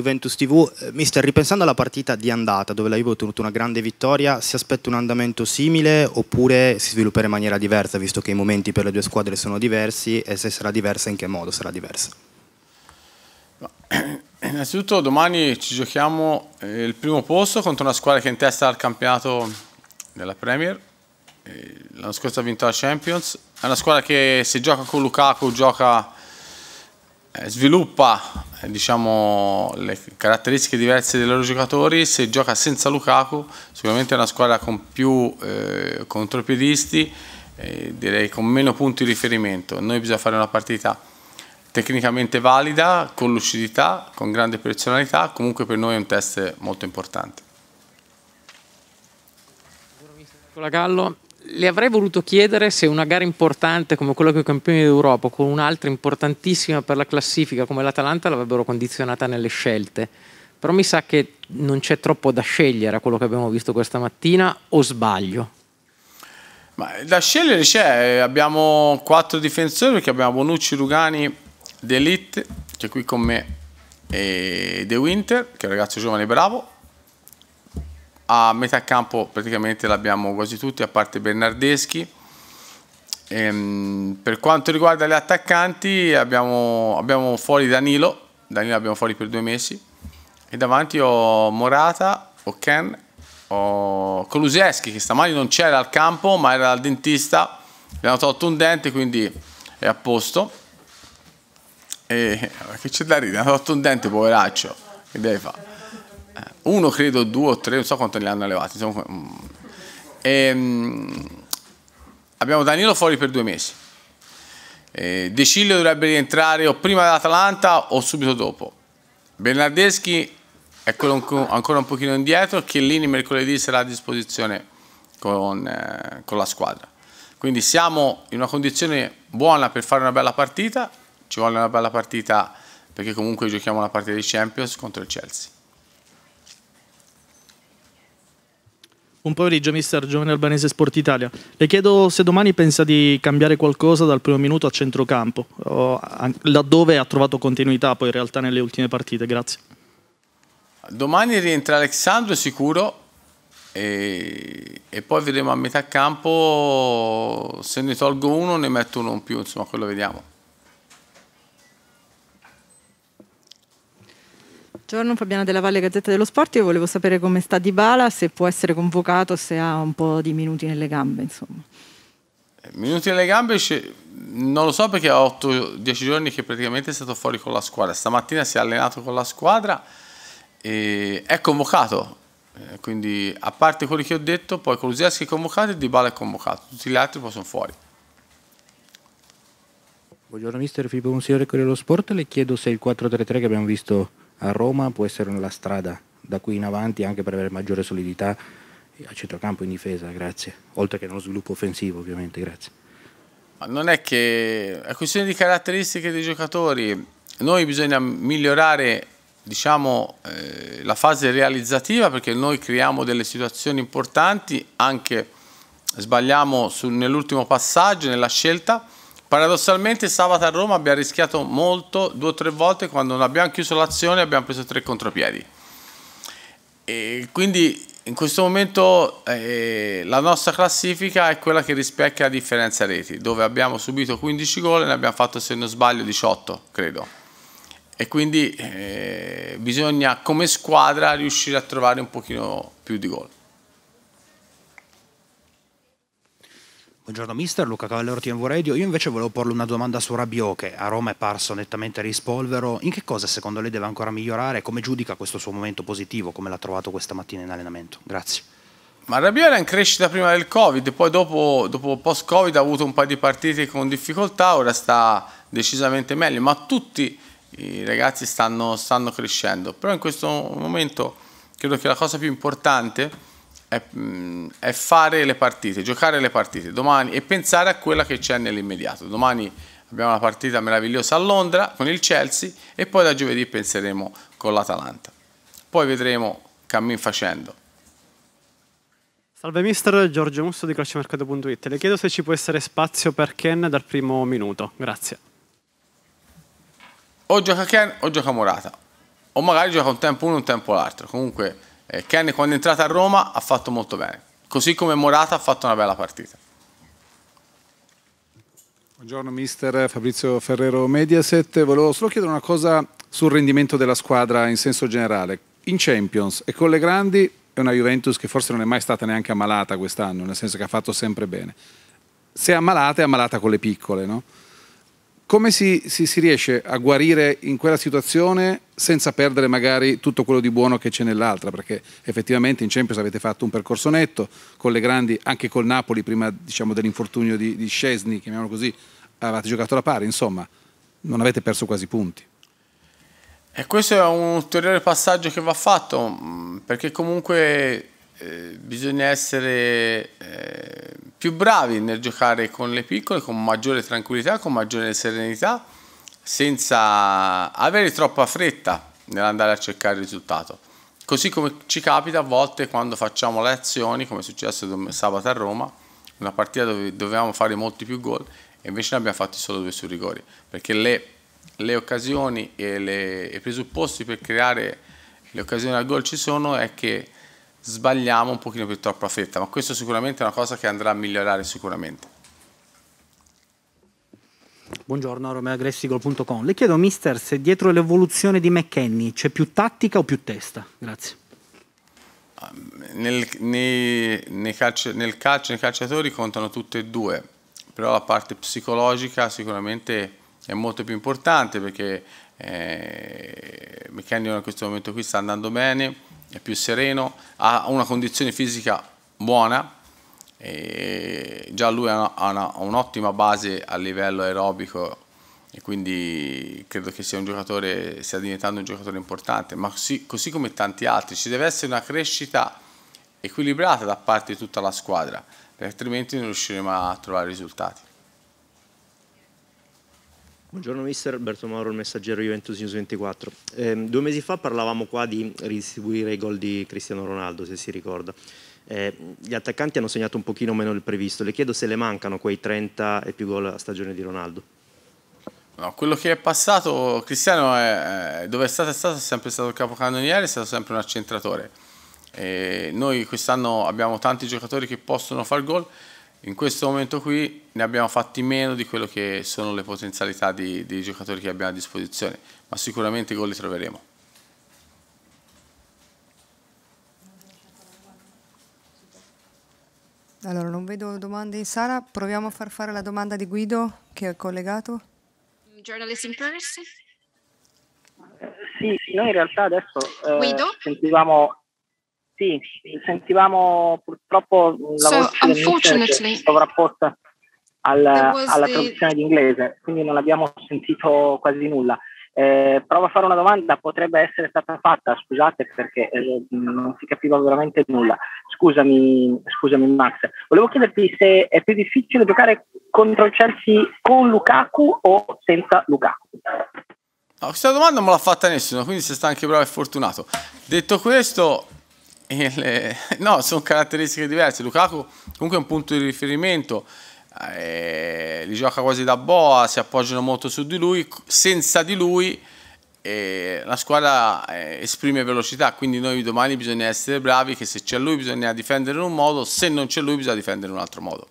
Juventus TV. Eh, mister, ripensando alla partita di andata, dove la Juve ha ottenuto una grande vittoria, si aspetta un andamento simile oppure si svilupperà in maniera diversa, visto che i momenti per le due squadre sono diversi e se sarà diversa in che modo sarà diversa? Innanzitutto domani ci giochiamo eh, il primo posto contro una squadra che è in testa al campionato della Premier. Eh, l'anno scorso ha vinto la Champions. È una squadra che se gioca con Lukaku gioca, sviluppa diciamo, le caratteristiche diverse dei loro giocatori, se gioca senza Lukaku sicuramente è una squadra con più eh, contropiedisti, eh, direi con meno punti di riferimento. Noi bisogna fare una partita tecnicamente valida, con lucidità, con grande personalità, comunque per noi è un test molto importante. Nicola Gallo, le avrei voluto chiedere se una gara importante come quella con i campioni d'Europa, con un'altra importantissima per la classifica come l'Atalanta, l'avrebbero condizionata nelle scelte. Però mi sa che non c'è troppo da scegliere a quello che abbiamo visto questa mattina, o sbaglio? Ma da scegliere c'è, abbiamo quattro difensori perché abbiamo Bonucci, Rugani, D'Elite, che è qui con me, e De Winter, che è un ragazzo giovane e bravo, a metà campo praticamente l'abbiamo quasi tutti, a parte Bernardeschi. Ehm, per quanto riguarda gli attaccanti abbiamo, abbiamo fuori Danilo, Danilo abbiamo fuori per due mesi, e davanti ho Morata, ho Ken, ho Coluseschi che stamani non c'era al campo ma era al dentista, gli hanno tolto un dente quindi è a posto. E che c'è da ridere? Hanno tolto un dente poveraccio, che deve fare? uno credo due o tre, non so quanto ne hanno levati. Insomma, mm. e, ehm, abbiamo Danilo fuori per due mesi. Eh, De Ciglio dovrebbe rientrare o prima dell'Atalanta o subito dopo. Bernardeschi è ancora un pochino indietro. Chiellini mercoledì sarà a disposizione con, eh, con la squadra. Quindi siamo in una condizione buona per fare una bella partita. Ci vuole una bella partita perché comunque giochiamo la partita di Champions contro il Chelsea. Buon pomeriggio, mister Giovane Albanese Sport Italia. Le chiedo se domani pensa di cambiare qualcosa dal primo minuto a centrocampo, laddove ha trovato continuità poi in realtà nelle ultime partite. Grazie. Domani rientra Alessandro sicuro e, e, poi vedremo a metà campo se ne tolgo uno ne metto uno in più, insomma quello vediamo. Buongiorno Fabiana della Valle Gazzetta dello Sport, io volevo sapere come sta Di Bala, se può essere convocato, se ha un po' di minuti nelle gambe insomma. Eh, minuti nelle gambe non lo so perché ha 8-10 giorni che praticamente è stato fuori con la squadra, stamattina si è allenato con la squadra e è convocato, eh, quindi a parte quelli che ho detto, poi Coluseschi è convocato e Di Bala è convocato, tutti gli altri poi sono fuori. Buongiorno mister Filippo Consigliere Corriere dello Sport, le chiedo se il 4-3-3 che abbiamo visto a Roma può essere la strada da qui in avanti anche per avere maggiore solidità a centrocampo in difesa, grazie, oltre che nello sviluppo offensivo ovviamente, grazie. Ma non è che è questione di caratteristiche dei giocatori, noi bisogna migliorare diciamo, eh, la fase realizzativa perché noi creiamo delle situazioni importanti, anche sbagliamo nell'ultimo passaggio, nella scelta, Paradossalmente sabato a Roma abbiamo rischiato molto, due o tre volte quando non abbiamo chiuso l'azione abbiamo preso tre contropiedi. E quindi in questo momento eh, la nostra classifica è quella che rispecchia la differenza reti, dove abbiamo subito 15 gol e ne abbiamo fatto se non sbaglio 18, credo. E quindi eh, bisogna come squadra riuscire a trovare un pochino più di gol. Buongiorno mister, Luca Cavallero TMV Radio. Io invece volevo porle una domanda su Rabiot che a Roma è parso nettamente rispolvero. In che cosa secondo lei deve ancora migliorare? Come giudica questo suo momento positivo? Come l'ha trovato questa mattina in allenamento? Grazie. Ma Rabiot era in crescita prima del Covid, poi dopo, dopo post-Covid ha avuto un paio di partite con difficoltà, ora sta decisamente meglio, ma tutti i ragazzi stanno, stanno crescendo. Però in questo momento credo che la cosa più importante è, mm, è fare le partite, giocare le partite domani e pensare a quella che c'è nell'immediato. Domani abbiamo una partita meravigliosa a Londra con il Chelsea e poi da giovedì penseremo con l'Atalanta. Poi vedremo cammin facendo. Salve mister Giorgio Musso di calciomercato.it. Le chiedo se ci può essere spazio per Ken dal primo minuto. Grazie. O gioca Ken o gioca Morata. O magari gioca un tempo uno, un tempo l'altro. Comunque eh, Kenny quando è entrata a Roma ha fatto molto bene, così come Morata ha fatto una bella partita. Buongiorno mister Fabrizio Ferrero Mediaset, volevo solo chiedere una cosa sul rendimento della squadra in senso generale. In Champions e con le grandi è una Juventus che forse non è mai stata neanche ammalata quest'anno, nel senso che ha fatto sempre bene. Se è ammalata è ammalata con le piccole, no? Come si, si, si, riesce a guarire in quella situazione senza perdere magari tutto quello di buono che c'è nell'altra? Perché effettivamente in Champions avete fatto un percorso netto con le grandi, anche col Napoli prima diciamo, dell'infortunio di, di Scesni, chiamiamolo così, avevate giocato alla pari, insomma, non avete perso quasi punti. E questo è un ulteriore passaggio che va fatto, mm, perché comunque eh, bisogna essere eh, più bravi nel giocare con le piccole, con maggiore tranquillità, con maggiore serenità, senza avere troppa fretta nell'andare a cercare il risultato. Così come ci capita a volte quando facciamo le azioni, come è successo sabato a Roma, una partita dove dovevamo fare molti più gol e invece ne abbiamo fatti solo due su rigori, perché le, le occasioni e le, i presupposti per creare le occasioni al gol ci sono è che sbagliamo un pochino più troppo a fretta, ma questo sicuramente è una cosa che andrà a migliorare sicuramente. Buongiorno, romeagressico.com. Le chiedo, mister, se dietro l'evoluzione di McKenny c'è più tattica o più testa? Grazie. Nel, nei, nei calcio, nel calcio, nei calciatori contano tutte e due, però la parte psicologica sicuramente è molto più importante perché eh, McKennion in questo momento qui sta andando bene, è più sereno, ha una condizione fisica buona, eh, già lui ha, un'ottima base a livello aerobico e quindi credo che sia un giocatore, stia diventando un giocatore importante, ma così, così come tanti altri ci deve essere una crescita equilibrata da parte di tutta la squadra, perché altrimenti non riusciremo a trovare risultati. Buongiorno mister, Berto Mauro, il messaggero Juventus News 24. Eh, due mesi fa parlavamo qua di ridistribuire i gol di Cristiano Ronaldo, se si ricorda. Eh, gli attaccanti hanno segnato un pochino meno del previsto, le chiedo se le mancano quei 30 e più gol a stagione di Ronaldo. No, quello che è passato, Cristiano è, dove è stato, è stato è sempre stato il capocannoniere, è stato sempre un accentratore. Eh, noi quest'anno abbiamo tanti giocatori che possono far gol, in questo momento qui ne abbiamo fatti meno di quello che sono le potenzialità di, di giocatori che abbiamo a disposizione, ma sicuramente gol li troveremo. Allora, non vedo domande in sala, proviamo a far fare la domanda di Guido che è collegato. Journalist in person. Eh, sì, noi in realtà adesso eh, sentivamo sì, sentivamo purtroppo la so, voce sovrapposta al, alla traduzione di inglese, quindi non abbiamo sentito quasi nulla. Eh, provo a fare una domanda, potrebbe essere stata fatta, scusate perché eh, non si capiva veramente nulla. Scusami, scusami Max. Volevo chiederti se è più difficile giocare contro il Chelsea con Lukaku o senza Lukaku. No, questa domanda non me l'ha fatta nessuno, quindi se sta anche bravo e fortunato. Detto questo, il, no, sono caratteristiche diverse. Lukaku comunque è un punto di riferimento, eh, li gioca quasi da boa, si appoggiano molto su di lui, senza di lui eh, la squadra eh, esprime velocità, quindi noi domani bisogna essere bravi che se c'è lui bisogna difendere in un modo, se non c'è lui bisogna difendere in un altro modo.